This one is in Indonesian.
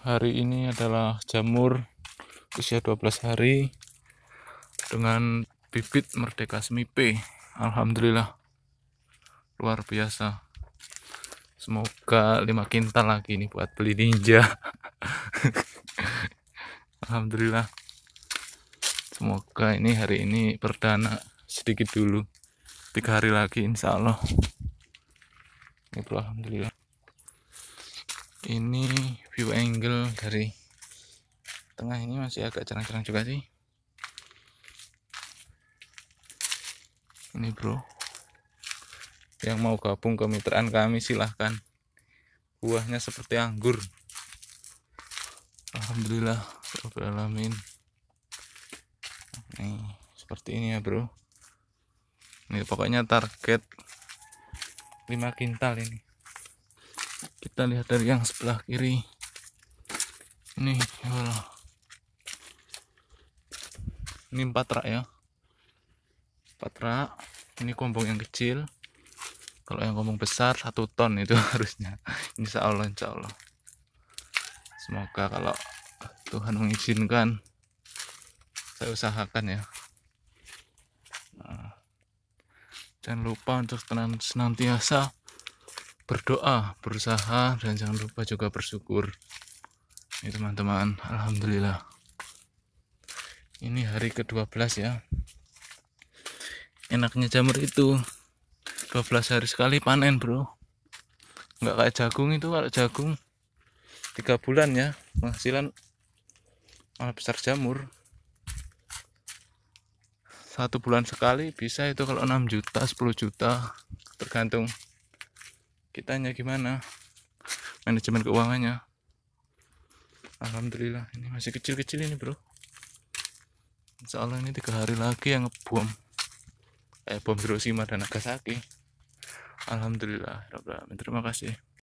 hari ini adalah jamur usia 12 hari dengan bibit merdeka semipe Alhamdulillah luar biasa semoga lima kintal lagi ini buat beli ninja Alhamdulillah semoga ini hari ini perdana sedikit dulu tiga hari lagi insya Allah Alhamdulillah ini angle dari tengah ini masih agak jarang-jarang juga sih ini bro yang mau gabung kemitraan kami silahkan buahnya seperti anggur Alhamdulillah Alamin nih seperti ini ya bro ini pokoknya target 5 kintal ini kita lihat dari yang sebelah kiri ini nih ini empat rak ya empat rak ini kompong yang kecil kalau yang kombong besar satu ton itu harusnya insya Allah insya Allah semoga kalau Tuhan mengizinkan saya usahakan ya nah, jangan lupa untuk senantiasa berdoa berusaha dan jangan lupa juga bersyukur ini teman-teman Alhamdulillah ini hari ke-12 ya enaknya jamur itu 12 hari sekali panen bro nggak kayak jagung itu kalau jagung tiga bulan ya penghasilan malah besar jamur satu bulan sekali bisa itu kalau 6 juta 10 juta tergantung kitanya gimana manajemen keuangannya Alhamdulillah ini masih kecil-kecil ini bro Insya Allah ini tiga hari lagi yang ngebom eh bom Hiroshima dan Nagasaki Alhamdulillah terima kasih